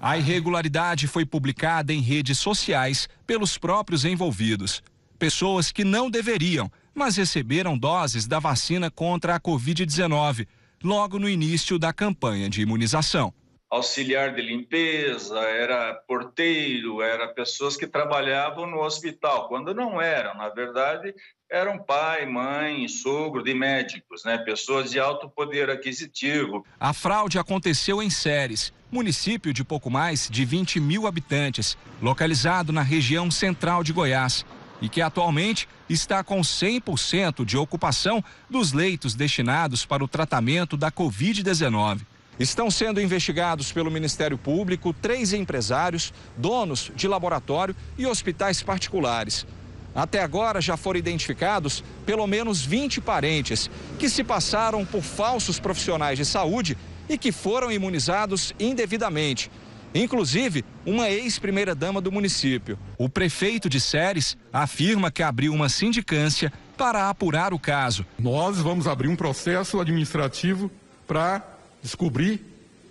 A irregularidade foi publicada em redes sociais pelos próprios envolvidos. Pessoas que não deveriam, mas receberam doses da vacina contra a Covid-19 logo no início da campanha de imunização auxiliar de limpeza, era porteiro, era pessoas que trabalhavam no hospital, quando não eram, na verdade, eram pai, mãe, sogro de médicos, né? pessoas de alto poder aquisitivo. A fraude aconteceu em Séries, município de pouco mais de 20 mil habitantes, localizado na região central de Goiás e que atualmente está com 100% de ocupação dos leitos destinados para o tratamento da Covid-19. Estão sendo investigados pelo Ministério Público três empresários, donos de laboratório e hospitais particulares. Até agora já foram identificados pelo menos 20 parentes que se passaram por falsos profissionais de saúde e que foram imunizados indevidamente. Inclusive, uma ex-primeira-dama do município. O prefeito de Séries afirma que abriu uma sindicância para apurar o caso. Nós vamos abrir um processo administrativo para descobrir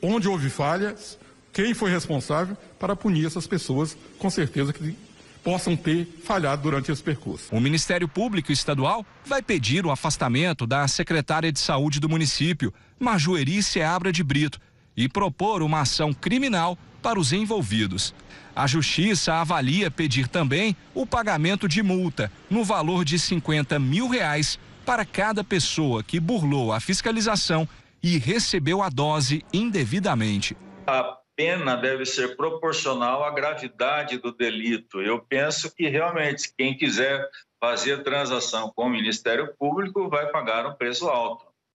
onde houve falhas, quem foi responsável, para punir essas pessoas, com certeza que possam ter falhado durante esse percurso. O Ministério Público Estadual vai pedir o afastamento da secretária de Saúde do município, Majueri Seabra de Brito, e propor uma ação criminal para os envolvidos. A justiça avalia pedir também o pagamento de multa no valor de 50 mil reais para cada pessoa que burlou a fiscalização e recebeu a dose indevidamente. A pena deve ser proporcional à gravidade do delito. Eu penso que realmente quem quiser fazer transação com o Ministério Público vai pagar um preço alto.